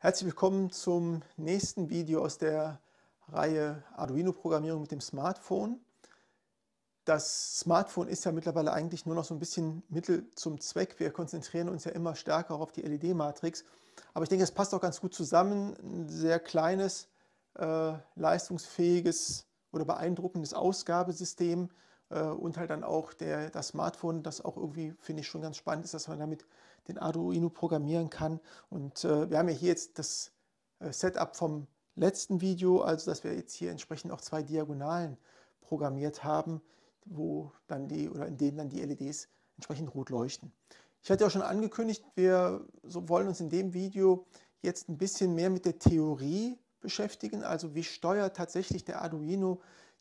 Herzlich willkommen zum nächsten Video aus der Reihe Arduino-Programmierung mit dem Smartphone. Das Smartphone ist ja mittlerweile eigentlich nur noch so ein bisschen Mittel zum Zweck. Wir konzentrieren uns ja immer stärker auf die LED-Matrix. Aber ich denke, es passt auch ganz gut zusammen. Ein sehr kleines, äh, leistungsfähiges oder beeindruckendes Ausgabesystem äh, und halt dann auch der, das Smartphone, das auch irgendwie, finde ich, schon ganz spannend ist, dass man damit den Arduino programmieren kann. Und äh, wir haben ja hier jetzt das äh, Setup vom letzten Video, also dass wir jetzt hier entsprechend auch zwei Diagonalen programmiert haben, wo dann die oder in denen dann die LEDs entsprechend rot leuchten. Ich hatte auch schon angekündigt, wir so wollen uns in dem Video jetzt ein bisschen mehr mit der Theorie beschäftigen, also wie steuert tatsächlich der Arduino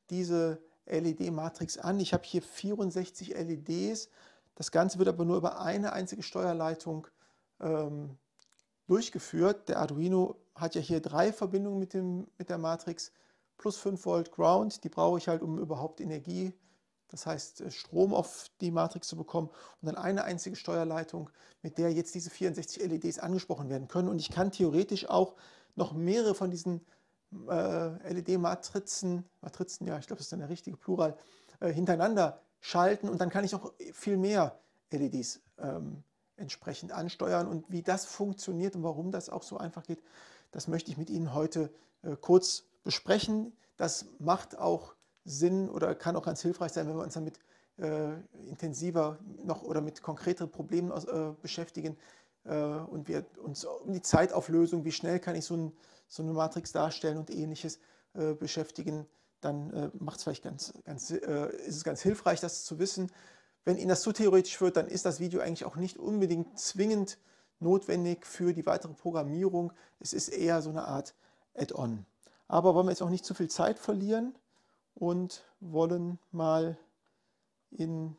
diese LED-Matrix an. Ich habe hier 64 LEDs, das Ganze wird aber nur über eine einzige Steuerleitung ähm, durchgeführt. Der Arduino hat ja hier drei Verbindungen mit, dem, mit der Matrix, plus 5 Volt Ground, die brauche ich halt, um überhaupt Energie, das heißt äh, Strom auf die Matrix zu bekommen und dann eine einzige Steuerleitung, mit der jetzt diese 64 LEDs angesprochen werden können. Und ich kann theoretisch auch noch mehrere von diesen äh, LED-Matrizen, Matrizen, ja, ich glaube, das ist dann der richtige Plural, äh, hintereinander schalten und dann kann ich noch viel mehr LEDs ähm, entsprechend ansteuern und wie das funktioniert und warum das auch so einfach geht, das möchte ich mit Ihnen heute äh, kurz besprechen. Das macht auch Sinn oder kann auch ganz hilfreich sein, wenn wir uns damit äh, intensiver noch oder mit konkreteren Problemen aus, äh, beschäftigen äh, und wir uns um die Zeitauflösung, wie schnell kann ich so, ein, so eine Matrix darstellen und ähnliches äh, beschäftigen dann äh, macht vielleicht ganz, ganz, äh, ist es ganz hilfreich, das zu wissen. Wenn Ihnen das zu theoretisch wird, dann ist das Video eigentlich auch nicht unbedingt zwingend notwendig für die weitere Programmierung. Es ist eher so eine Art Add-on. Aber wollen wir jetzt auch nicht zu viel Zeit verlieren und wollen mal in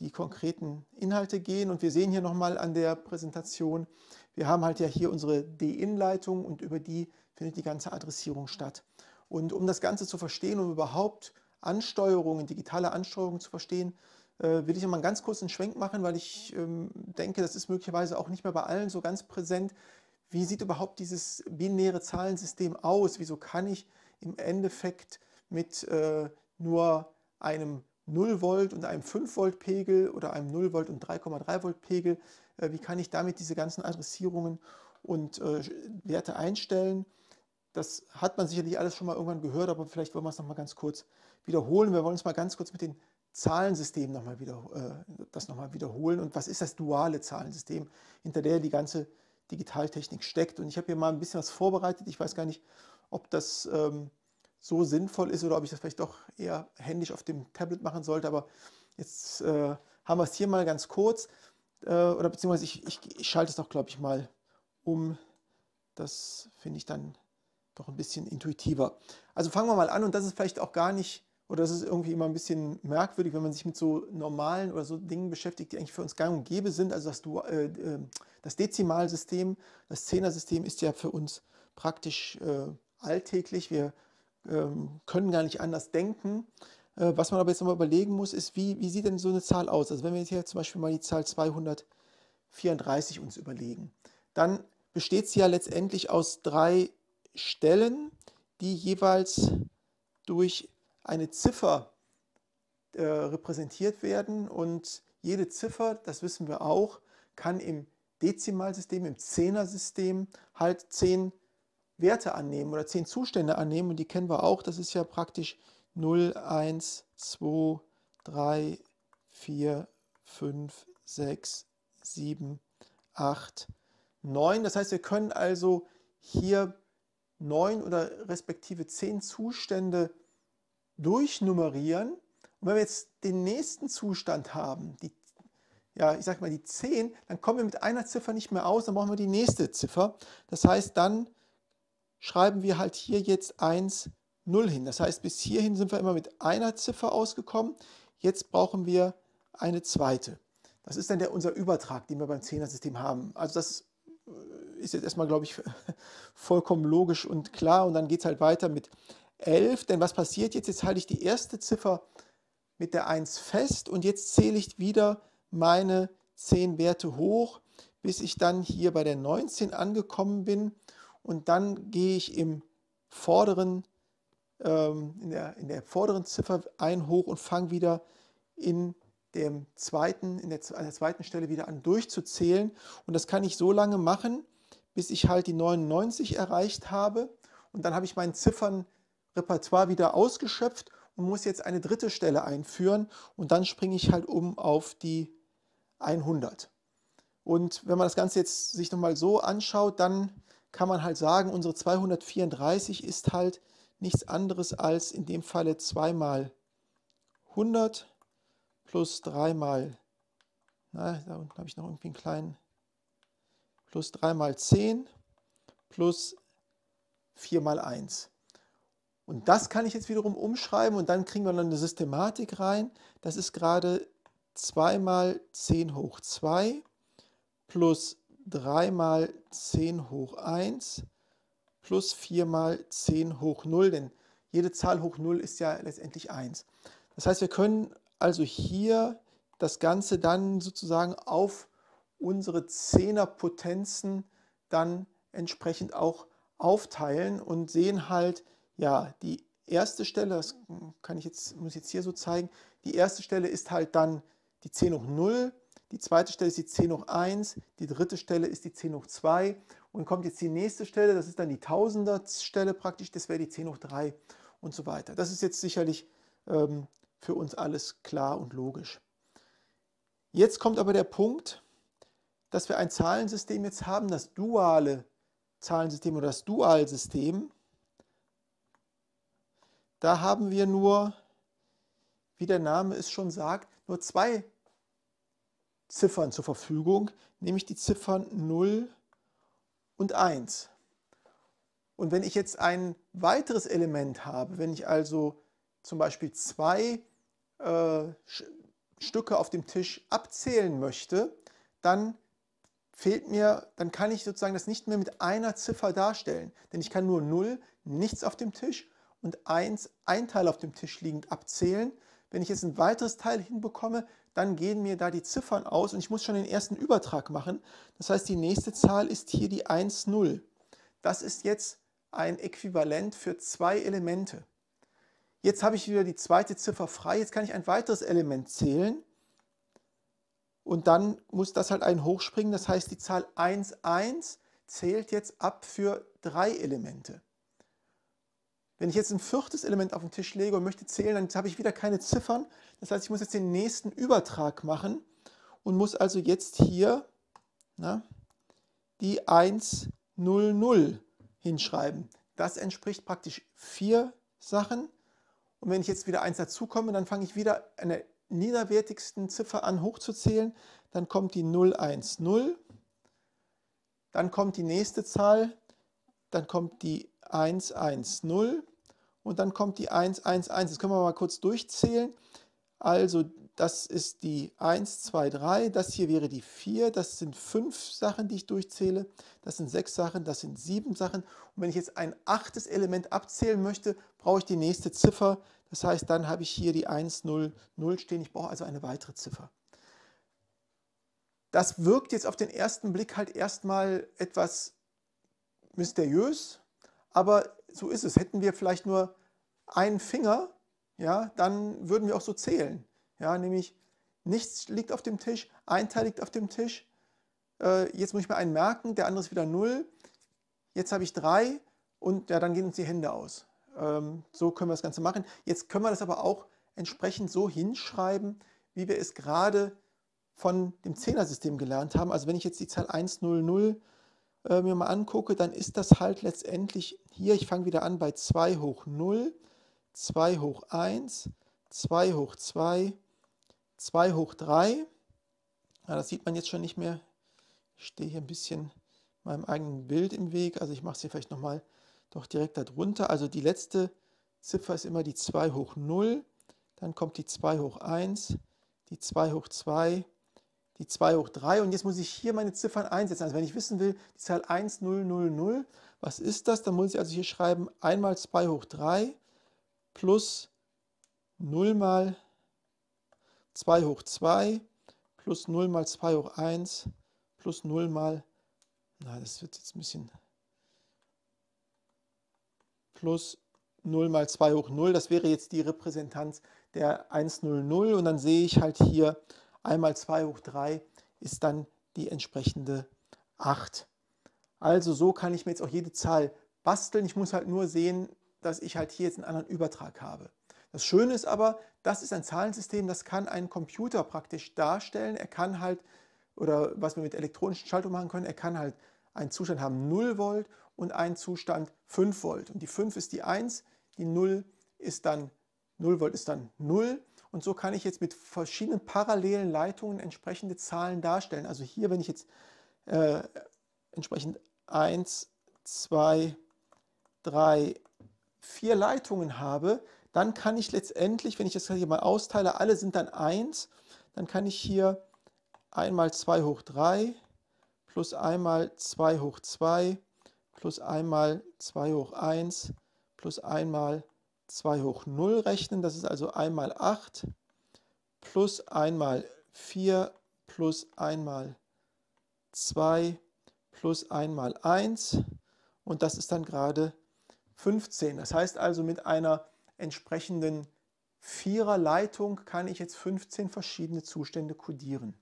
die konkreten Inhalte gehen. Und wir sehen hier nochmal an der Präsentation, wir haben halt ja hier unsere D-In-Leitung und über die findet die ganze Adressierung statt. Und um das Ganze zu verstehen, um überhaupt Ansteuerungen, digitale Ansteuerungen zu verstehen, äh, will ich nochmal ganz kurzen Schwenk machen, weil ich ähm, denke, das ist möglicherweise auch nicht mehr bei allen so ganz präsent. Wie sieht überhaupt dieses binäre Zahlensystem aus? Wieso kann ich im Endeffekt mit äh, nur einem 0 Volt und einem 5 Volt Pegel oder einem 0 Volt und 3,3 Volt Pegel. Äh, wie kann ich damit diese ganzen Adressierungen und äh, Werte einstellen? Das hat man sicherlich alles schon mal irgendwann gehört, aber vielleicht wollen wir es nochmal ganz kurz wiederholen. Wir wollen uns mal ganz kurz mit den Zahlensystemen nochmal wieder, äh, das wiederholen. Und was ist das duale Zahlensystem, hinter der die ganze Digitaltechnik steckt? Und ich habe hier mal ein bisschen was vorbereitet. Ich weiß gar nicht, ob das ähm, so sinnvoll ist oder ob ich das vielleicht doch eher händisch auf dem Tablet machen sollte. Aber jetzt äh, haben wir es hier mal ganz kurz. Äh, oder beziehungsweise ich, ich, ich schalte es doch, glaube ich, mal um. Das finde ich dann doch ein bisschen intuitiver. Also fangen wir mal an und das ist vielleicht auch gar nicht, oder das ist irgendwie immer ein bisschen merkwürdig, wenn man sich mit so normalen oder so Dingen beschäftigt, die eigentlich für uns gang und gäbe sind. Also das, du, äh, ähm, das Dezimalsystem, das Zehnersystem ist ja für uns praktisch äh, alltäglich. Wir ähm, können gar nicht anders denken. Äh, was man aber jetzt nochmal überlegen muss, ist, wie, wie sieht denn so eine Zahl aus? Also wenn wir jetzt hier zum Beispiel mal die Zahl 234 uns überlegen, dann besteht sie ja letztendlich aus drei Stellen, die jeweils durch eine Ziffer äh, repräsentiert werden. Und jede Ziffer, das wissen wir auch, kann im Dezimalsystem, im Zehnersystem halt zehn Werte annehmen oder zehn Zustände annehmen und die kennen wir auch. Das ist ja praktisch 0, 1, 2, 3, 4, 5, 6, 7, 8, 9. Das heißt, wir können also hier 9 oder respektive 10 Zustände durchnummerieren. Und wenn wir jetzt den nächsten Zustand haben, die, ja, ich sag mal die 10, dann kommen wir mit einer Ziffer nicht mehr aus, dann brauchen wir die nächste Ziffer. Das heißt, dann schreiben wir halt hier jetzt 1, 0 hin. Das heißt, bis hierhin sind wir immer mit einer Ziffer ausgekommen. Jetzt brauchen wir eine zweite. Das ist dann der, unser Übertrag, den wir beim Zehner-System haben. Also das äh, ist jetzt erstmal, glaube ich, vollkommen logisch und klar. Und dann geht es halt weiter mit 11. Denn was passiert jetzt? Jetzt halte ich die erste Ziffer mit der 1 fest und jetzt zähle ich wieder meine 10 Werte hoch, bis ich dann hier bei der 19 angekommen bin und dann gehe ich im vorderen, ähm, in, der, in der vorderen Ziffer ein hoch und fange wieder in dem zweiten, in der, an der zweiten Stelle wieder an durchzuzählen. Und das kann ich so lange machen, bis ich halt die 99 erreicht habe. Und dann habe ich mein Ziffernrepertoire wieder ausgeschöpft und muss jetzt eine dritte Stelle einführen. Und dann springe ich halt um auf die 100. Und wenn man das Ganze jetzt sich nochmal so anschaut, dann kann man halt sagen, unsere 234 ist halt nichts anderes als in dem Falle 2 mal 100 plus 3 mal, na, da unten habe ich noch irgendwie einen kleinen, plus 3 mal 10 plus 4 mal 1. Und das kann ich jetzt wiederum umschreiben und dann kriegen wir noch eine Systematik rein. Das ist gerade 2 mal 10 hoch 2 plus 3 mal 10 hoch 1 plus 4 mal 10 hoch 0, denn jede Zahl hoch 0 ist ja letztendlich 1. Das heißt, wir können also hier das Ganze dann sozusagen auf unsere Zehnerpotenzen dann entsprechend auch aufteilen und sehen halt, ja, die erste Stelle, das kann ich jetzt, muss ich jetzt hier so zeigen, die erste Stelle ist halt dann die 10 hoch 0 die zweite Stelle ist die 10 hoch 1, die dritte Stelle ist die 10 hoch 2 und kommt jetzt die nächste Stelle, das ist dann die Stelle praktisch, das wäre die 10 hoch 3 und so weiter. Das ist jetzt sicherlich ähm, für uns alles klar und logisch. Jetzt kommt aber der Punkt, dass wir ein Zahlensystem jetzt haben, das duale Zahlensystem oder das Dualsystem. Da haben wir nur, wie der Name es schon sagt, nur zwei Ziffern zur Verfügung, nämlich die Ziffern 0 und 1. Und wenn ich jetzt ein weiteres Element habe, wenn ich also zum Beispiel zwei äh, Stücke auf dem Tisch abzählen möchte, dann fehlt mir, dann kann ich sozusagen das nicht mehr mit einer Ziffer darstellen. Denn ich kann nur 0, nichts auf dem Tisch und 1, ein Teil auf dem Tisch liegend abzählen. Wenn ich jetzt ein weiteres Teil hinbekomme, dann gehen mir da die Ziffern aus und ich muss schon den ersten Übertrag machen. Das heißt, die nächste Zahl ist hier die 1, 0. Das ist jetzt ein Äquivalent für zwei Elemente. Jetzt habe ich wieder die zweite Ziffer frei, jetzt kann ich ein weiteres Element zählen und dann muss das halt einen hochspringen. Das heißt, die Zahl 1, 1 zählt jetzt ab für drei Elemente. Wenn ich jetzt ein viertes Element auf den Tisch lege und möchte zählen, dann habe ich wieder keine Ziffern. Das heißt, ich muss jetzt den nächsten Übertrag machen und muss also jetzt hier na, die 1, 0, 0 hinschreiben. Das entspricht praktisch vier Sachen. Und wenn ich jetzt wieder eins dazukomme, dann fange ich wieder an der niederwertigsten Ziffer an hochzuzählen. Dann kommt die 010, dann kommt die nächste Zahl, dann kommt die 110, und dann kommt die 1, 1, 1. Das können wir mal kurz durchzählen. Also das ist die 1, 2, 3, das hier wäre die 4, das sind 5 Sachen, die ich durchzähle, das sind 6 Sachen, das sind 7 Sachen. Und wenn ich jetzt ein achtes Element abzählen möchte, brauche ich die nächste Ziffer. Das heißt, dann habe ich hier die 1, 0, 0 stehen. Ich brauche also eine weitere Ziffer. Das wirkt jetzt auf den ersten Blick halt erstmal etwas mysteriös, aber so ist es. Hätten wir vielleicht nur einen Finger, ja, dann würden wir auch so zählen. Ja, nämlich nichts liegt auf dem Tisch, ein Teil liegt auf dem Tisch. Äh, jetzt muss ich mir einen merken, der andere ist wieder null. Jetzt habe ich drei und ja, dann gehen uns die Hände aus. Ähm, so können wir das Ganze machen. Jetzt können wir das aber auch entsprechend so hinschreiben, wie wir es gerade von dem Zehnersystem gelernt haben. Also wenn ich jetzt die Zahl 100 äh, mir mal angucke, dann ist das halt letztendlich hier, ich fange wieder an bei 2 hoch 0, 2 hoch 1, 2 hoch 2, 2 hoch 3. Ja, das sieht man jetzt schon nicht mehr. Ich stehe hier ein bisschen meinem eigenen Bild im Weg. Also ich mache es hier vielleicht nochmal doch direkt darunter. Also die letzte Ziffer ist immer die 2 hoch 0, dann kommt die 2 hoch 1, die 2 hoch 2, die 2 hoch 3 und jetzt muss ich hier meine Ziffern einsetzen. Also wenn ich wissen will, die Zahl 1, 0, 0, 0, was ist das? Dann muss ich also hier schreiben 1 mal 2 hoch 3 plus 0 mal 2 hoch 2 plus 0 mal 2 hoch 1 plus 0 mal, na das wird jetzt ein bisschen, plus 0 mal 2 hoch 0, das wäre jetzt die Repräsentanz der 1, 0, 0 und dann sehe ich halt hier einmal 2 hoch 3 ist dann die entsprechende 8. Also so kann ich mir jetzt auch jede Zahl basteln. Ich muss halt nur sehen, dass ich halt hier jetzt einen anderen Übertrag habe. Das Schöne ist aber, das ist ein Zahlensystem, das kann ein Computer praktisch darstellen. Er kann halt, oder was wir mit elektronischen Schaltungen machen können, er kann halt einen Zustand haben 0 Volt und einen Zustand 5 Volt. Und die 5 ist die 1, die 0 ist dann 0 Volt ist dann 0 und so kann ich jetzt mit verschiedenen parallelen Leitungen entsprechende Zahlen darstellen. Also hier, wenn ich jetzt äh, entsprechend 1, 2, 3, 4 Leitungen habe, dann kann ich letztendlich, wenn ich das hier mal austeile, alle sind dann 1, dann kann ich hier einmal 2 hoch 3 plus einmal 2 hoch 2 plus einmal 2 hoch 1 plus einmal 2 2 hoch 0 rechnen. Das ist also 1 mal 8 plus 1 mal 4 plus 1 mal 2 plus 1 mal 1 und das ist dann gerade 15. Das heißt also mit einer entsprechenden Viererleitung kann ich jetzt 15 verschiedene Zustände kodieren.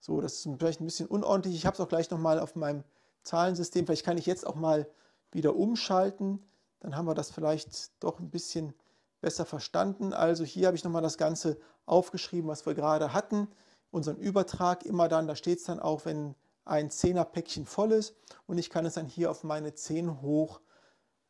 So, das ist vielleicht ein bisschen unordentlich. Ich habe es auch gleich nochmal auf meinem Zahlensystem. Vielleicht kann ich jetzt auch mal wieder umschalten dann haben wir das vielleicht doch ein bisschen besser verstanden. Also hier habe ich nochmal das Ganze aufgeschrieben, was wir gerade hatten. Unseren Übertrag immer dann, da steht es dann auch, wenn ein 10er Päckchen voll ist und ich kann es dann hier auf meine 10 hoch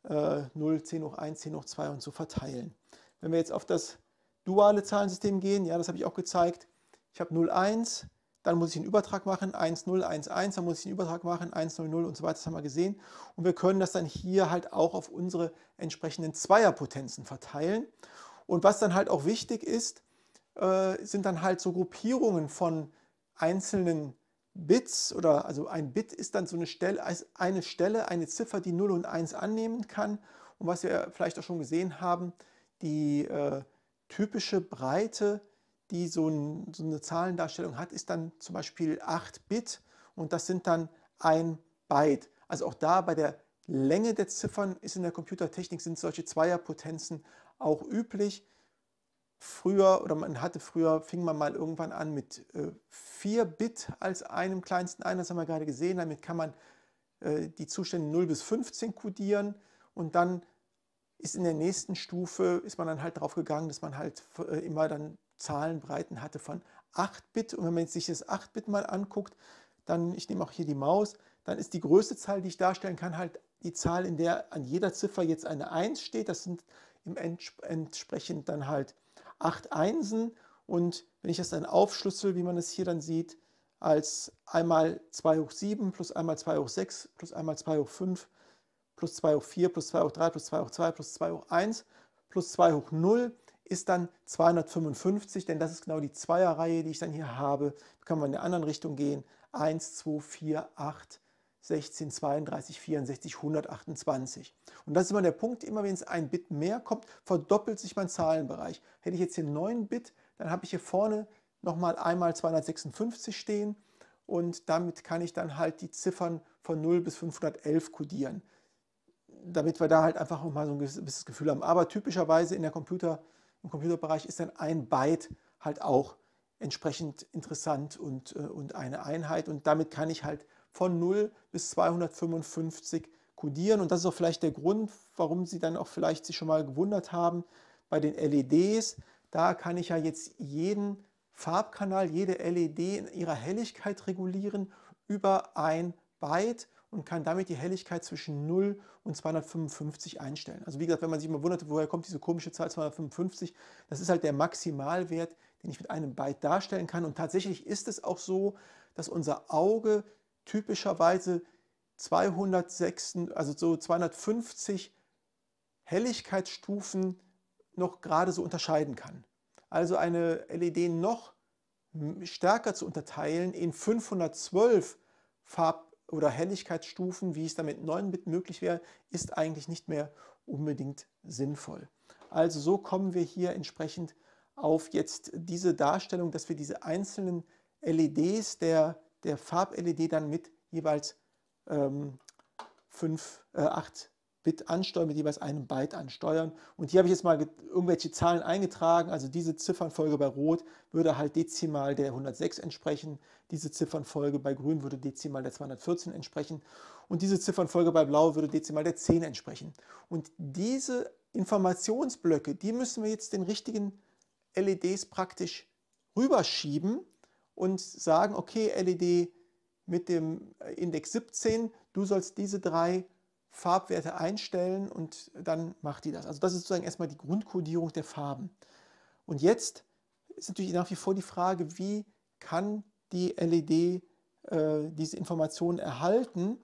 äh, 0, 10 hoch 1, 10 hoch 2 und so verteilen. Wenn wir jetzt auf das duale Zahlensystem gehen, ja, das habe ich auch gezeigt, ich habe 0, 1, dann muss ich einen Übertrag machen, 1, 0, 1, 1, dann muss ich einen Übertrag machen, 1, 0, 0 und so weiter, das haben wir gesehen. Und wir können das dann hier halt auch auf unsere entsprechenden Zweierpotenzen verteilen. Und was dann halt auch wichtig ist, äh, sind dann halt so Gruppierungen von einzelnen Bits oder also ein Bit ist dann so eine Stelle, eine Stelle, eine Ziffer, die 0 und 1 annehmen kann. Und was wir vielleicht auch schon gesehen haben, die äh, typische Breite die so, ein, so eine Zahlendarstellung hat, ist dann zum Beispiel 8 Bit und das sind dann ein Byte. Also auch da bei der Länge der Ziffern ist in der Computertechnik sind solche Zweierpotenzen auch üblich. Früher oder man hatte früher, fing man mal irgendwann an mit äh, 4 Bit als einem kleinsten ein, das haben wir gerade gesehen. Damit kann man äh, die Zustände 0 bis 15 kodieren und dann ist in der nächsten Stufe, ist man dann halt drauf gegangen, dass man halt äh, immer dann Zahlenbreiten hatte von 8-Bit. Und wenn man sich das 8-Bit mal anguckt, dann, ich nehme auch hier die Maus, dann ist die größte Zahl, die ich darstellen kann, halt die Zahl, in der an jeder Ziffer jetzt eine 1 steht. Das sind im entsprechend dann halt 8 Einsen. Und wenn ich das dann aufschlüssel, wie man es hier dann sieht, als einmal 2 hoch 7 plus einmal 2 hoch 6 plus einmal 2 hoch 5 plus 2 hoch 4 plus 2 hoch 3 plus 2 hoch 2 plus 2 hoch 1 plus 2 hoch 0 ist dann 255, denn das ist genau die Zweierreihe, die ich dann hier habe. Da kann man in der anderen Richtung gehen. 1, 2, 4, 8, 16, 32, 64, 128. Und das ist immer der Punkt, immer wenn es ein Bit mehr kommt, verdoppelt sich mein Zahlenbereich. Hätte ich jetzt hier 9 Bit, dann habe ich hier vorne nochmal einmal 256 stehen und damit kann ich dann halt die Ziffern von 0 bis 511 kodieren. damit wir da halt einfach mal so ein gewisses Gefühl haben. Aber typischerweise in der Computer- im Computerbereich ist dann ein Byte halt auch entsprechend interessant und, äh, und eine Einheit. Und damit kann ich halt von 0 bis 255 kodieren. Und das ist auch vielleicht der Grund, warum Sie dann auch vielleicht sich schon mal gewundert haben bei den LEDs. Da kann ich ja jetzt jeden Farbkanal, jede LED in ihrer Helligkeit regulieren über ein Byte und kann damit die Helligkeit zwischen 0 und 255 einstellen. Also wie gesagt, wenn man sich mal wundert, woher kommt diese komische Zahl 255, das ist halt der Maximalwert, den ich mit einem Byte darstellen kann. Und tatsächlich ist es auch so, dass unser Auge typischerweise 206, also so 250 Helligkeitsstufen noch gerade so unterscheiden kann. Also eine LED noch stärker zu unterteilen in 512 Farb oder Helligkeitsstufen, wie es damit 9-Bit möglich wäre, ist eigentlich nicht mehr unbedingt sinnvoll. Also so kommen wir hier entsprechend auf jetzt diese Darstellung, dass wir diese einzelnen LEDs der, der Farb-LED dann mit jeweils ähm, 5, Bit ansteuern, mit jeweils einem Byte ansteuern. Und hier habe ich jetzt mal irgendwelche Zahlen eingetragen. Also diese Ziffernfolge bei Rot würde halt dezimal der 106 entsprechen. Diese Ziffernfolge bei Grün würde dezimal der 214 entsprechen. Und diese Ziffernfolge bei Blau würde dezimal der 10 entsprechen. Und diese Informationsblöcke, die müssen wir jetzt den richtigen LEDs praktisch rüberschieben und sagen, okay, LED mit dem äh, Index 17, du sollst diese drei Farbwerte einstellen und dann macht die das. Also das ist sozusagen erstmal die Grundkodierung der Farben. Und jetzt ist natürlich nach wie vor die Frage, wie kann die LED äh, diese Informationen erhalten?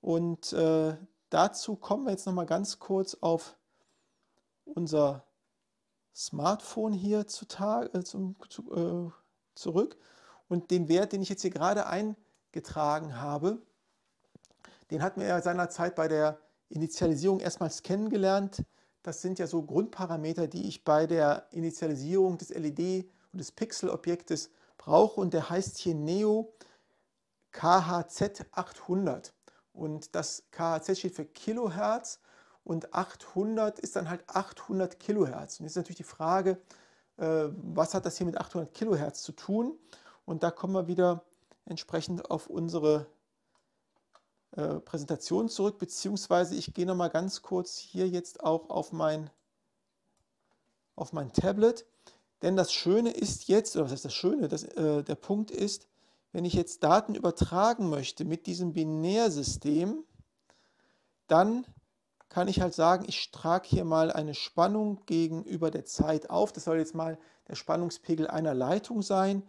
Und äh, dazu kommen wir jetzt nochmal ganz kurz auf unser Smartphone hier zu, äh, zum, zu, äh, zurück. Und den Wert, den ich jetzt hier gerade eingetragen habe, den hat man ja seinerzeit bei der Initialisierung erstmals kennengelernt. Das sind ja so Grundparameter, die ich bei der Initialisierung des LED und des Pixelobjektes brauche. Und der heißt hier Neo KHZ 800. Und das KHZ steht für Kilohertz und 800 ist dann halt 800 Kilohertz. Und jetzt ist natürlich die Frage, äh, was hat das hier mit 800 Kilohertz zu tun? Und da kommen wir wieder entsprechend auf unsere äh, Präsentation zurück, beziehungsweise ich gehe nochmal ganz kurz hier jetzt auch auf mein, auf mein Tablet. Denn das Schöne ist jetzt, oder was heißt das Schöne? Das, äh, der Punkt ist, wenn ich jetzt Daten übertragen möchte mit diesem Binärsystem, dann kann ich halt sagen, ich trage hier mal eine Spannung gegenüber der Zeit auf. Das soll jetzt mal der Spannungspegel einer Leitung sein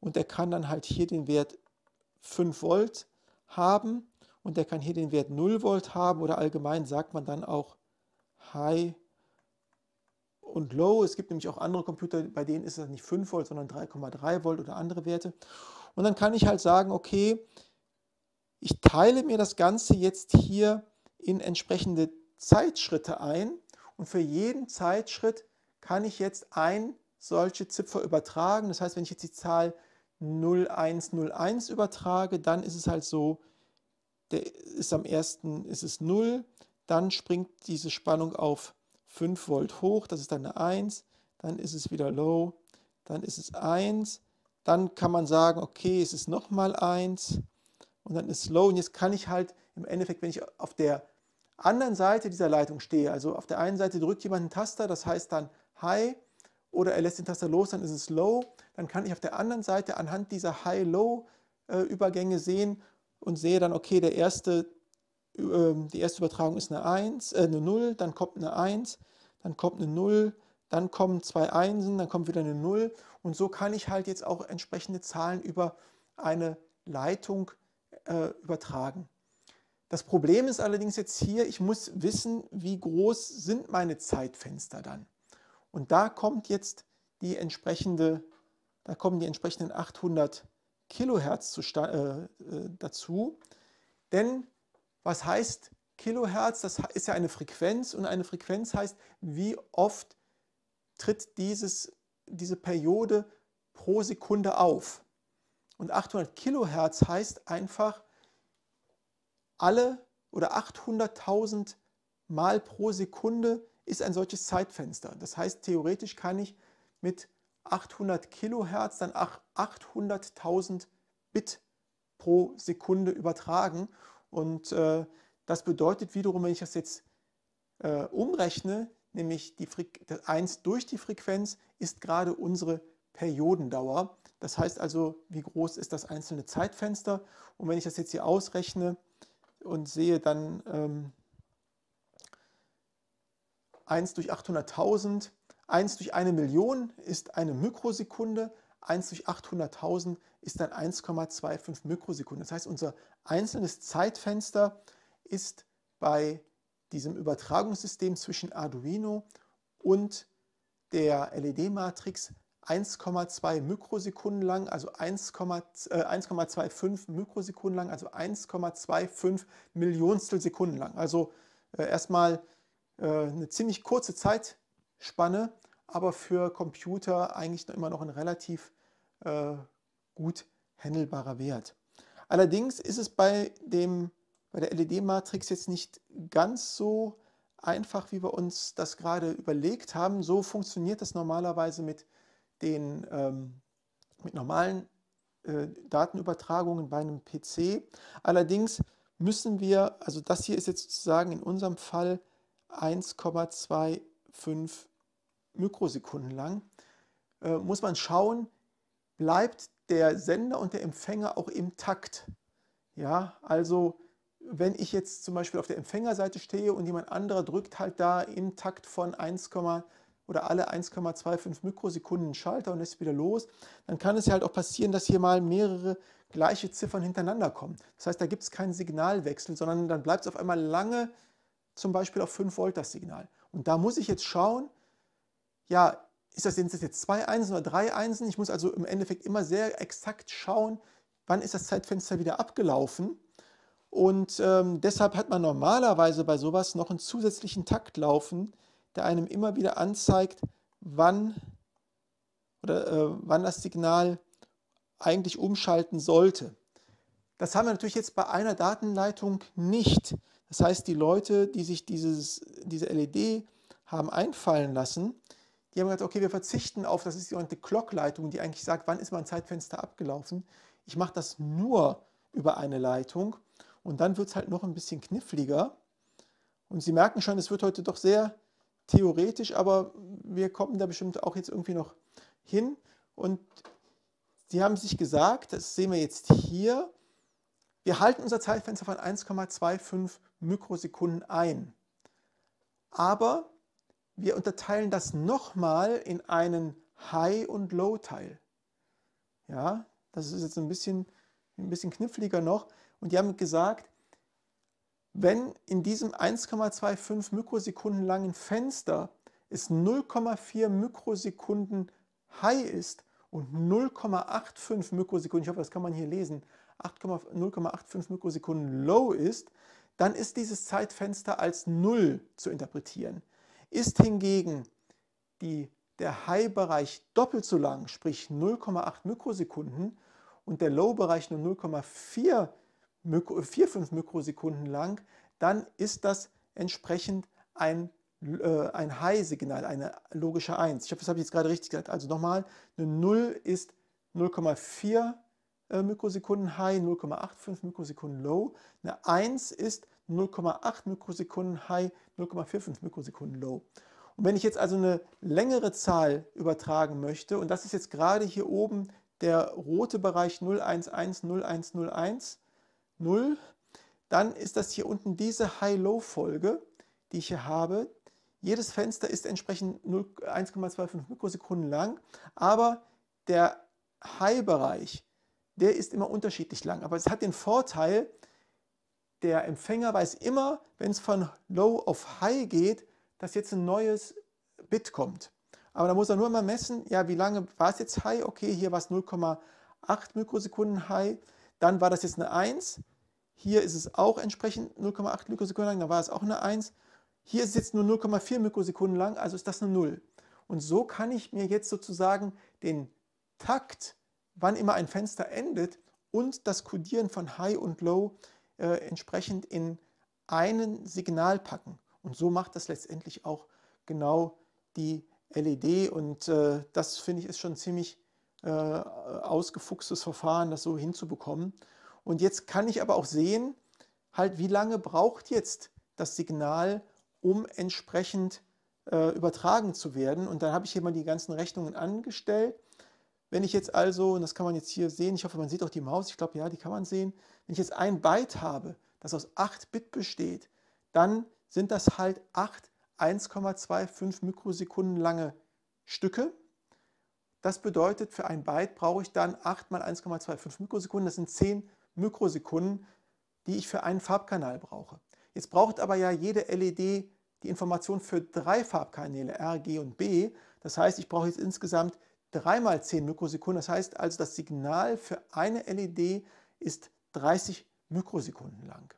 und der kann dann halt hier den Wert 5 Volt haben und der kann hier den Wert 0 Volt haben oder allgemein sagt man dann auch High und Low. Es gibt nämlich auch andere Computer, bei denen ist es nicht 5 Volt, sondern 3,3 Volt oder andere Werte. Und dann kann ich halt sagen, okay, ich teile mir das Ganze jetzt hier in entsprechende Zeitschritte ein und für jeden Zeitschritt kann ich jetzt ein solche Zipfer übertragen. Das heißt, wenn ich jetzt die Zahl 0101 übertrage, dann ist es halt so, der ist am ersten ist es 0, dann springt diese Spannung auf 5 Volt hoch, das ist dann eine 1, dann ist es wieder low, dann ist es 1, dann kann man sagen, okay, es ist nochmal 1 und dann ist es low und jetzt kann ich halt im Endeffekt, wenn ich auf der anderen Seite dieser Leitung stehe, also auf der einen Seite drückt jemand einen Taster, das heißt dann high oder er lässt den Taster los, dann ist es low, dann kann ich auf der anderen Seite anhand dieser high-low äh, Übergänge sehen, und sehe dann, okay, der erste, ähm, die erste Übertragung ist eine 1, äh, eine 0, dann kommt eine 1, dann kommt eine 0, dann kommen zwei Einsen, dann kommt wieder eine 0 und so kann ich halt jetzt auch entsprechende Zahlen über eine Leitung äh, übertragen. Das Problem ist allerdings jetzt hier, ich muss wissen, wie groß sind meine Zeitfenster dann. Und da kommt jetzt die entsprechende, da kommen die entsprechenden 800 Kilohertz zu, äh, äh, dazu. Denn was heißt Kilohertz? Das ist ja eine Frequenz und eine Frequenz heißt, wie oft tritt dieses, diese Periode pro Sekunde auf. Und 800 Kilohertz heißt einfach alle oder 800.000 Mal pro Sekunde ist ein solches Zeitfenster. Das heißt, theoretisch kann ich mit 800 Kilohertz dann 800.000 Bit pro Sekunde übertragen. Und äh, das bedeutet wiederum, wenn ich das jetzt äh, umrechne, nämlich die 1 durch die Frequenz ist gerade unsere Periodendauer. Das heißt also, wie groß ist das einzelne Zeitfenster? Und wenn ich das jetzt hier ausrechne und sehe dann ähm, 1 durch 800.000 1 durch 1 Million ist eine Mikrosekunde, 1 durch 800.000 ist dann 1,25 Mikrosekunden. Das heißt, unser einzelnes Zeitfenster ist bei diesem Übertragungssystem zwischen Arduino und der LED-Matrix 1,2 Mikrosekunden lang, also 1,25 äh, Mikrosekunden lang, also 1,25 Millionstel Sekunden lang. Also äh, erstmal äh, eine ziemlich kurze Zeit Spanne, aber für Computer eigentlich immer noch ein relativ äh, gut handelbarer Wert. Allerdings ist es bei, dem, bei der LED-Matrix jetzt nicht ganz so einfach, wie wir uns das gerade überlegt haben. So funktioniert das normalerweise mit den ähm, mit normalen äh, Datenübertragungen bei einem PC. Allerdings müssen wir, also das hier ist jetzt sozusagen in unserem Fall 1,25 Mikrosekunden lang, äh, muss man schauen, bleibt der Sender und der Empfänger auch im Takt. Ja, also wenn ich jetzt zum Beispiel auf der Empfängerseite stehe und jemand anderer drückt halt da im Takt von 1, oder alle 1,25 Mikrosekunden Schalter und ist wieder los, dann kann es ja halt auch passieren, dass hier mal mehrere gleiche Ziffern hintereinander kommen. Das heißt, da gibt es keinen Signalwechsel, sondern dann bleibt es auf einmal lange zum Beispiel auf 5 Volt das Signal. Und da muss ich jetzt schauen, ja, ist das, sind das jetzt zwei Einsen oder drei Einsen? Ich muss also im Endeffekt immer sehr exakt schauen, wann ist das Zeitfenster wieder abgelaufen. Und ähm, deshalb hat man normalerweise bei sowas noch einen zusätzlichen Takt laufen, der einem immer wieder anzeigt, wann, oder, äh, wann das Signal eigentlich umschalten sollte. Das haben wir natürlich jetzt bei einer Datenleitung nicht. Das heißt, die Leute, die sich dieses, diese LED haben einfallen lassen, die haben gesagt, okay, wir verzichten auf, das ist die sogenannte Clock-Leitung, die eigentlich sagt, wann ist mein Zeitfenster abgelaufen. Ich mache das nur über eine Leitung und dann wird es halt noch ein bisschen kniffliger. Und Sie merken schon, es wird heute doch sehr theoretisch, aber wir kommen da bestimmt auch jetzt irgendwie noch hin. Und Sie haben sich gesagt, das sehen wir jetzt hier, wir halten unser Zeitfenster von 1,25 Mikrosekunden ein. Aber wir unterteilen das nochmal in einen High- und Low-Teil. Ja, das ist jetzt ein bisschen, ein bisschen kniffliger noch. Und die haben gesagt, wenn in diesem 1,25 Mikrosekunden langen Fenster es 0,4 Mikrosekunden High ist und 0,85 Mikrosekunden, ich hoffe, das kann man hier lesen, 0,85 Mikrosekunden Low ist, dann ist dieses Zeitfenster als 0 zu interpretieren. Ist hingegen die, der High-Bereich doppelt so lang, sprich 0,8 Mikrosekunden, und der Low-Bereich nur 0,45 Mikrosekunden lang, dann ist das entsprechend ein, äh, ein High-Signal, eine logische 1. Ich hoffe, das habe ich jetzt gerade richtig gesagt. Also nochmal, eine 0 ist 0,4 äh, Mikrosekunden High, 0,85 Mikrosekunden Low. Eine 1 ist 0,8 Mikrosekunden High, 0,45 Mikrosekunden Low. Und wenn ich jetzt also eine längere Zahl übertragen möchte, und das ist jetzt gerade hier oben der rote Bereich 0110101, 0, dann ist das hier unten diese High-Low-Folge, die ich hier habe. Jedes Fenster ist entsprechend 1,25 Mikrosekunden lang, aber der High-Bereich, der ist immer unterschiedlich lang. Aber es hat den Vorteil, der Empfänger weiß immer, wenn es von Low auf High geht, dass jetzt ein neues Bit kommt. Aber da muss er nur mal messen, ja, wie lange war es jetzt High? Okay, hier war es 0,8 Mikrosekunden High. Dann war das jetzt eine 1. Hier ist es auch entsprechend 0,8 Mikrosekunden lang, dann war es auch eine 1. Hier ist es jetzt nur 0,4 Mikrosekunden lang, also ist das eine 0. Und so kann ich mir jetzt sozusagen den Takt, wann immer ein Fenster endet, und das Codieren von High und Low äh, entsprechend in einen Signal packen. Und so macht das letztendlich auch genau die LED. Und äh, das finde ich ist schon ein ziemlich äh, ausgefuchstes Verfahren, das so hinzubekommen. Und jetzt kann ich aber auch sehen, halt wie lange braucht jetzt das Signal, um entsprechend äh, übertragen zu werden. Und dann habe ich hier mal die ganzen Rechnungen angestellt wenn ich jetzt also, und das kann man jetzt hier sehen, ich hoffe, man sieht auch die Maus, ich glaube, ja, die kann man sehen. Wenn ich jetzt ein Byte habe, das aus 8 Bit besteht, dann sind das halt 8 1,25 Mikrosekunden lange Stücke. Das bedeutet, für ein Byte brauche ich dann 8 mal 1,25 Mikrosekunden, das sind 10 Mikrosekunden, die ich für einen Farbkanal brauche. Jetzt braucht aber ja jede LED die Information für drei Farbkanäle, R, G und B. Das heißt, ich brauche jetzt insgesamt 3 mal 10 Mikrosekunden. Das heißt also, das Signal für eine LED ist 30 Mikrosekunden lang.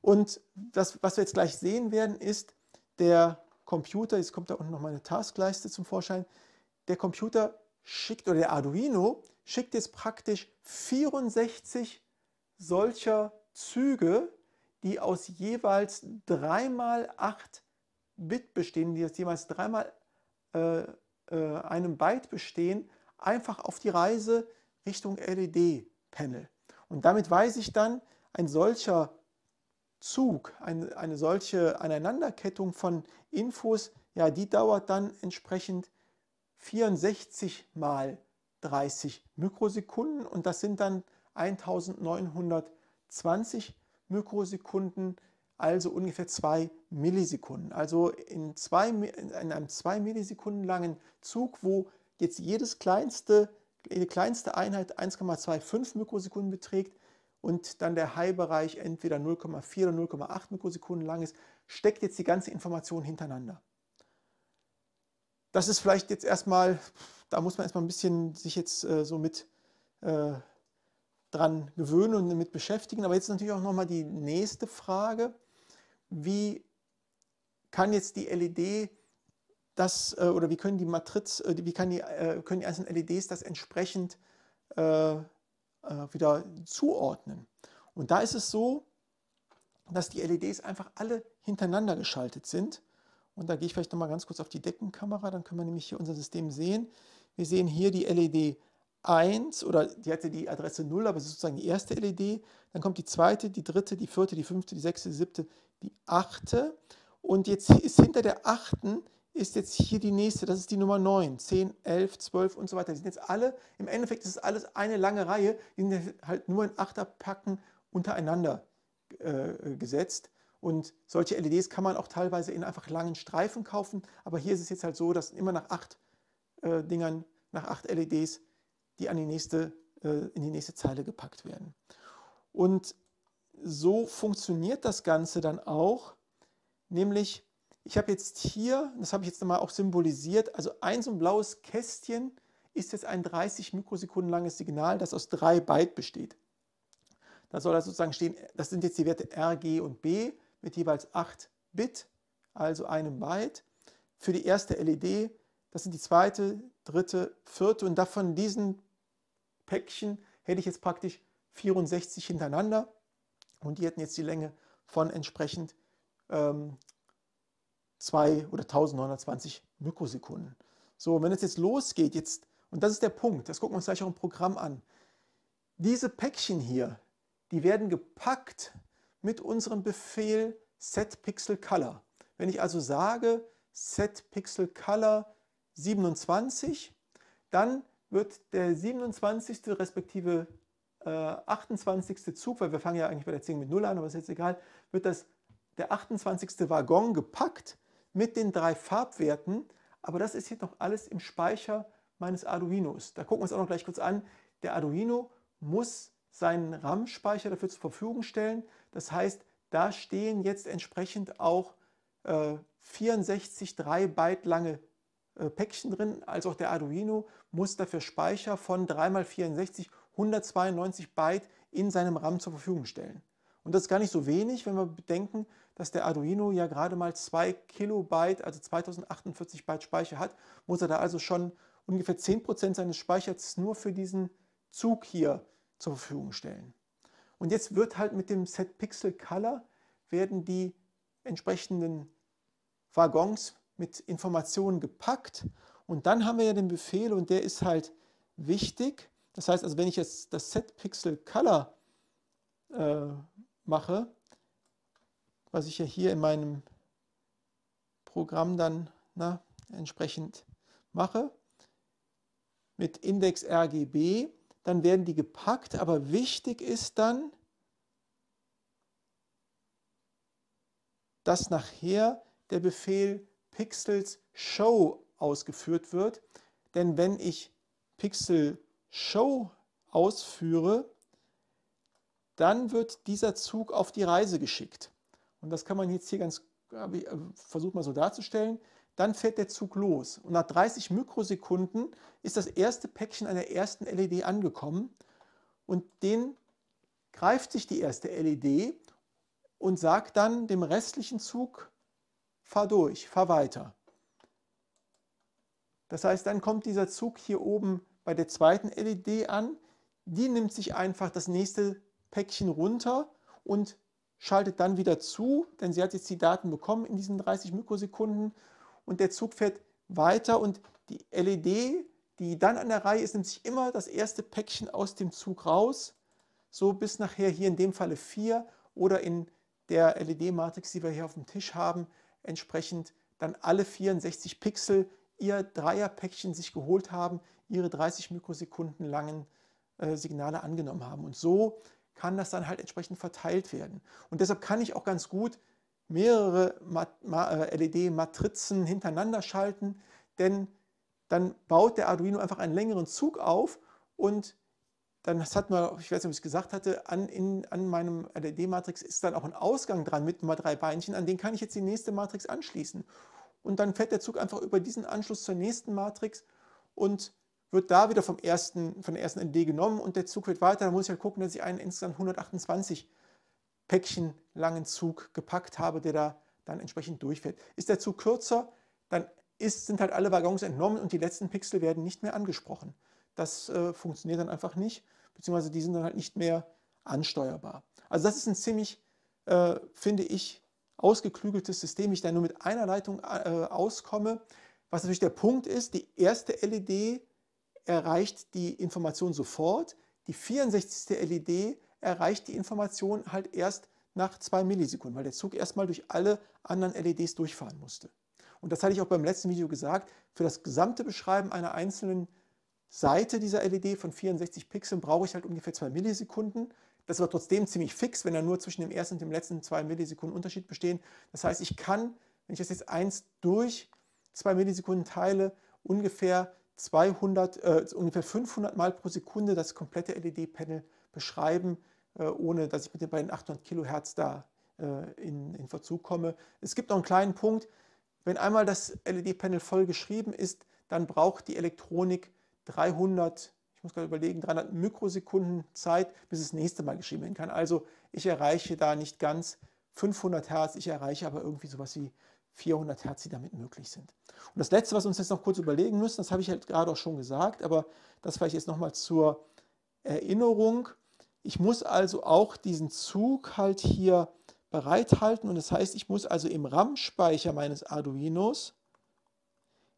Und das, was wir jetzt gleich sehen werden, ist der Computer, jetzt kommt da unten noch meine Taskleiste zum Vorschein, der Computer schickt, oder der Arduino schickt jetzt praktisch 64 solcher Züge, die aus jeweils 3 mal 8 Bit bestehen, die aus jeweils 3 mal äh, äh, einem Byte bestehen, einfach auf die Reise Richtung LED-Panel. Und damit weiß ich dann, ein solcher Zug, eine, eine solche Aneinanderkettung von Infos, ja, die dauert dann entsprechend 64 mal 30 Mikrosekunden und das sind dann 1920 Mikrosekunden, also ungefähr zwei Millisekunden. Also in, zwei, in einem zwei Millisekunden langen Zug, wo jetzt jedes kleinste, jede kleinste Einheit 1,25 Mikrosekunden beträgt und dann der High-Bereich entweder 0,4 oder 0,8 Mikrosekunden lang ist, steckt jetzt die ganze Information hintereinander. Das ist vielleicht jetzt erstmal, da muss man erstmal ein bisschen sich jetzt äh, so mit äh, dran gewöhnen und damit beschäftigen. Aber jetzt natürlich auch nochmal die nächste Frage. Wie kann jetzt die LED das, äh, oder wie können die Matriz, äh, wie kann die, äh, können die einzelnen LEDs das entsprechend äh, wieder zuordnen. Und da ist es so, dass die LEDs einfach alle hintereinander geschaltet sind. Und da gehe ich vielleicht nochmal ganz kurz auf die Deckenkamera, dann können wir nämlich hier unser System sehen. Wir sehen hier die LED 1 oder die hatte die Adresse 0, aber es ist sozusagen die erste LED. Dann kommt die zweite, die dritte, die vierte, die fünfte, die sechste, die siebte, die achte. Und jetzt ist hinter der achten ist jetzt hier die nächste, das ist die Nummer 9, 10, 11, 12 und so weiter. Die sind jetzt alle, im Endeffekt ist es alles eine lange Reihe, die sind halt nur in Achterpacken untereinander äh, äh gesetzt. Und solche LEDs kann man auch teilweise in einfach langen Streifen kaufen, aber hier ist es jetzt halt so, dass immer nach acht äh, Dingern, nach acht LEDs, die an die nächste, äh, in die nächste Zeile gepackt werden. Und so funktioniert das Ganze dann auch nämlich ich habe jetzt hier, das habe ich jetzt nochmal auch symbolisiert, also ein so ein blaues Kästchen ist jetzt ein 30 Mikrosekunden langes Signal, das aus drei Byte besteht. Da soll das sozusagen stehen, das sind jetzt die Werte R, G und B mit jeweils 8 Bit, also einem Byte. Für die erste LED, das sind die zweite, dritte, vierte und davon diesen Päckchen hätte ich jetzt praktisch 64 hintereinander und die hätten jetzt die Länge von entsprechend ähm, 2 oder 1920 Mikrosekunden. So, wenn es jetzt losgeht, jetzt, und das ist der Punkt, das gucken wir uns gleich auch im Programm an. Diese Päckchen hier, die werden gepackt mit unserem Befehl setPixelColor. Wenn ich also sage setPixelColor 27, dann wird der 27. respektive äh, 28. Zug, weil wir fangen ja eigentlich bei der 10 mit 0 an, aber ist jetzt egal, wird das der 28. Waggon gepackt mit den drei Farbwerten. Aber das ist jetzt noch alles im Speicher meines Arduinos. Da gucken wir uns auch noch gleich kurz an. Der Arduino muss seinen RAM-Speicher dafür zur Verfügung stellen. Das heißt, da stehen jetzt entsprechend auch äh, 64 3 Byte lange äh, Päckchen drin, als auch der Arduino muss dafür Speicher von 3x64 192 Byte in seinem RAM zur Verfügung stellen. Und das ist gar nicht so wenig, wenn wir bedenken, dass der Arduino ja gerade mal 2 Kilobyte, also 2048 Byte Speicher hat, muss er da also schon ungefähr 10% seines Speichers nur für diesen Zug hier zur Verfügung stellen. Und jetzt wird halt mit dem Set Pixel Color werden die entsprechenden Waggons mit Informationen gepackt und dann haben wir ja den Befehl und der ist halt wichtig. Das heißt also, wenn ich jetzt das Set Pixel Color äh, mache, was ich ja hier in meinem Programm dann na, entsprechend mache, mit Index RGB, dann werden die gepackt, aber wichtig ist dann, dass nachher der Befehl Pixels Show ausgeführt wird, denn wenn ich Pixel Show ausführe, dann wird dieser Zug auf die Reise geschickt. Und das kann man jetzt hier ganz, äh, äh, versucht mal so darzustellen. Dann fährt der Zug los und nach 30 Mikrosekunden ist das erste Päckchen an der ersten LED angekommen und den greift sich die erste LED und sagt dann dem restlichen Zug, fahr durch, fahr weiter. Das heißt, dann kommt dieser Zug hier oben bei der zweiten LED an, die nimmt sich einfach das nächste Päckchen runter und schaltet dann wieder zu, denn sie hat jetzt die Daten bekommen in diesen 30 Mikrosekunden und der Zug fährt weiter und die LED, die dann an der Reihe ist, nimmt sich immer das erste Päckchen aus dem Zug raus, so bis nachher hier in dem Falle 4 oder in der LED-Matrix, die wir hier auf dem Tisch haben, entsprechend dann alle 64 Pixel ihr Dreierpäckchen sich geholt haben, ihre 30 Mikrosekunden langen äh, Signale angenommen haben. Und so kann das dann halt entsprechend verteilt werden. Und deshalb kann ich auch ganz gut mehrere äh, LED-Matrizen hintereinander schalten, denn dann baut der Arduino einfach einen längeren Zug auf und dann, das hat man, ich weiß nicht, ob ich es gesagt hatte, an, in, an meinem LED-Matrix ist dann auch ein Ausgang dran mit mal drei Beinchen, an den kann ich jetzt die nächste Matrix anschließen. Und dann fährt der Zug einfach über diesen Anschluss zur nächsten Matrix und wird da wieder vom ersten, von der ersten ND genommen und der Zug wird weiter. Da muss ich halt gucken, dass ich einen insgesamt 128 Päckchen langen Zug gepackt habe, der da dann entsprechend durchfährt. Ist der Zug kürzer, dann ist, sind halt alle Waggons entnommen und die letzten Pixel werden nicht mehr angesprochen. Das äh, funktioniert dann einfach nicht, beziehungsweise die sind dann halt nicht mehr ansteuerbar. Also das ist ein ziemlich, äh, finde ich, ausgeklügeltes System, ich da nur mit einer Leitung äh, auskomme. Was natürlich der Punkt ist, die erste LED erreicht die Information sofort. Die 64. LED erreicht die Information halt erst nach zwei Millisekunden, weil der Zug erstmal durch alle anderen LEDs durchfahren musste. Und das hatte ich auch beim letzten Video gesagt, für das gesamte Beschreiben einer einzelnen Seite dieser LED von 64 Pixeln brauche ich halt ungefähr zwei Millisekunden. Das war trotzdem ziemlich fix, wenn da nur zwischen dem ersten und dem letzten zwei Millisekunden Unterschied bestehen. Das heißt, ich kann, wenn ich das jetzt eins durch zwei Millisekunden teile, ungefähr 200, äh, ungefähr 500 Mal pro Sekunde das komplette LED-Panel beschreiben, äh, ohne dass ich mit den beiden 800 Kilohertz da äh, in, in Verzug komme. Es gibt noch einen kleinen Punkt. Wenn einmal das LED-Panel voll geschrieben ist, dann braucht die Elektronik 300, ich muss gerade überlegen, 300 Mikrosekunden Zeit, bis es das nächste Mal geschrieben werden kann. Also ich erreiche da nicht ganz 500 Hertz, ich erreiche aber irgendwie sowas wie 400 Hertz, die damit möglich sind. Und das Letzte, was wir uns jetzt noch kurz überlegen müssen, das habe ich halt gerade auch schon gesagt, aber das vielleicht jetzt nochmal zur Erinnerung. Ich muss also auch diesen Zug halt hier bereithalten und das heißt, ich muss also im RAM-Speicher meines Arduinos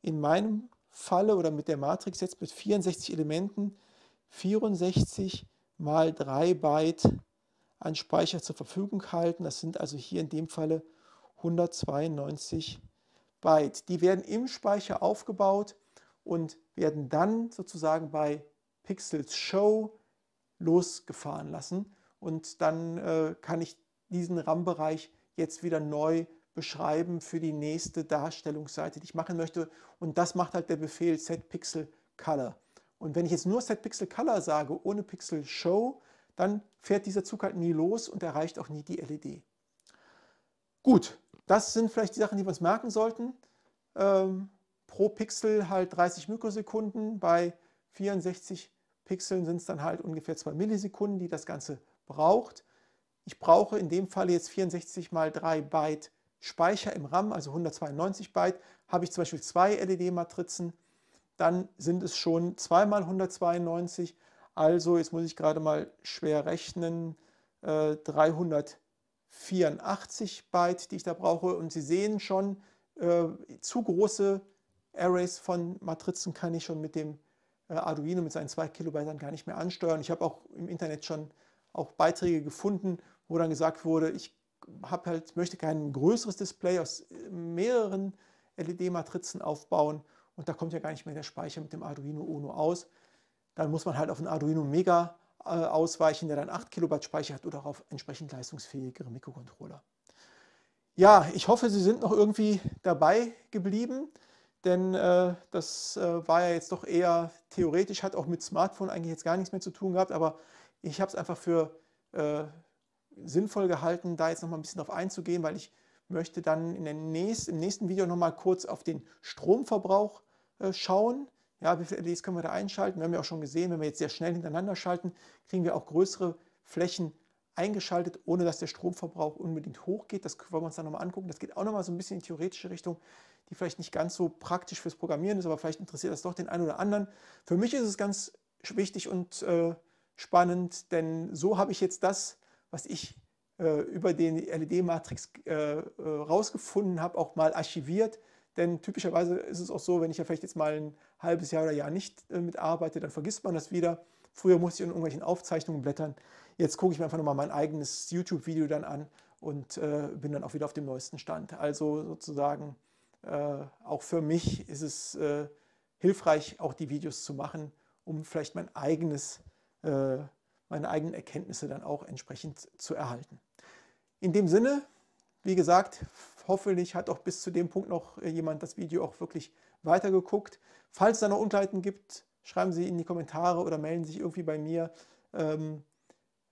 in meinem Falle oder mit der Matrix jetzt mit 64 Elementen 64 mal 3 Byte an Speicher zur Verfügung halten. Das sind also hier in dem Falle 192 Byte. Die werden im Speicher aufgebaut und werden dann sozusagen bei Pixels Show losgefahren lassen. Und dann äh, kann ich diesen RAM-Bereich jetzt wieder neu beschreiben für die nächste Darstellungsseite, die ich machen möchte. Und das macht halt der Befehl setPixelColor. Und wenn ich jetzt nur setPixelColor sage, ohne Pixel Show, dann fährt dieser Zug halt nie los und erreicht auch nie die LED. Gut, das sind vielleicht die Sachen, die wir uns merken sollten. Ähm, pro Pixel halt 30 Mikrosekunden, bei 64 Pixeln sind es dann halt ungefähr 2 Millisekunden, die das Ganze braucht. Ich brauche in dem Fall jetzt 64 mal 3 Byte Speicher im RAM, also 192 Byte. Habe ich zum Beispiel zwei LED-Matrizen, dann sind es schon 2 mal 192. Also jetzt muss ich gerade mal schwer rechnen, äh, 300 84 Byte, die ich da brauche. Und Sie sehen schon, äh, zu große Arrays von Matrizen kann ich schon mit dem äh, Arduino mit seinen 2 Kilobyte dann gar nicht mehr ansteuern. Ich habe auch im Internet schon auch Beiträge gefunden, wo dann gesagt wurde, ich halt, möchte kein größeres Display aus äh, mehreren LED-Matrizen aufbauen und da kommt ja gar nicht mehr der Speicher mit dem Arduino Uno aus. Dann muss man halt auf ein Arduino Mega äh, ausweichen, der dann 8 Kilobyte Speicher hat oder auf entsprechend leistungsfähigere Mikrocontroller. Ja, ich hoffe, Sie sind noch irgendwie dabei geblieben, denn äh, das äh, war ja jetzt doch eher theoretisch, hat auch mit Smartphone eigentlich jetzt gar nichts mehr zu tun gehabt, aber ich habe es einfach für äh, sinnvoll gehalten, da jetzt noch mal ein bisschen drauf einzugehen, weil ich möchte dann in der nächst, im nächsten Video noch mal kurz auf den Stromverbrauch äh, schauen ja, wie viele LEDs können wir da einschalten? Wir haben ja auch schon gesehen, wenn wir jetzt sehr schnell hintereinander schalten, kriegen wir auch größere Flächen eingeschaltet, ohne dass der Stromverbrauch unbedingt hochgeht. Das wollen wir uns dann nochmal angucken. Das geht auch nochmal so ein bisschen in die theoretische Richtung, die vielleicht nicht ganz so praktisch fürs Programmieren ist, aber vielleicht interessiert das doch den einen oder anderen. Für mich ist es ganz wichtig und äh, spannend, denn so habe ich jetzt das, was ich äh, über den LED-Matrix äh, äh, rausgefunden habe, auch mal archiviert. Denn typischerweise ist es auch so, wenn ich ja vielleicht jetzt mal ein halbes Jahr oder Jahr nicht äh, mitarbeite, dann vergisst man das wieder. Früher musste ich in irgendwelchen Aufzeichnungen blättern. Jetzt gucke ich mir einfach nochmal mein eigenes YouTube-Video dann an und äh, bin dann auch wieder auf dem neuesten Stand. Also sozusagen äh, auch für mich ist es äh, hilfreich, auch die Videos zu machen, um vielleicht mein eigenes, äh, meine eigenen Erkenntnisse dann auch entsprechend zu erhalten. In dem Sinne, wie gesagt, Hoffentlich hat auch bis zu dem Punkt noch äh, jemand das Video auch wirklich weitergeguckt. Falls es da noch Unklarheiten gibt, schreiben Sie in die Kommentare oder melden Sie sich irgendwie bei mir. Ähm,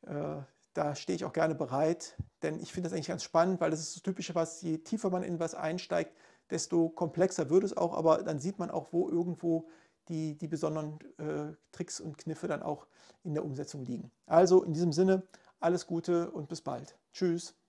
äh, da stehe ich auch gerne bereit, denn ich finde das eigentlich ganz spannend, weil das ist das Typische, was je tiefer man in was einsteigt, desto komplexer wird es auch, aber dann sieht man auch, wo irgendwo die, die besonderen äh, Tricks und Kniffe dann auch in der Umsetzung liegen. Also in diesem Sinne, alles Gute und bis bald. Tschüss.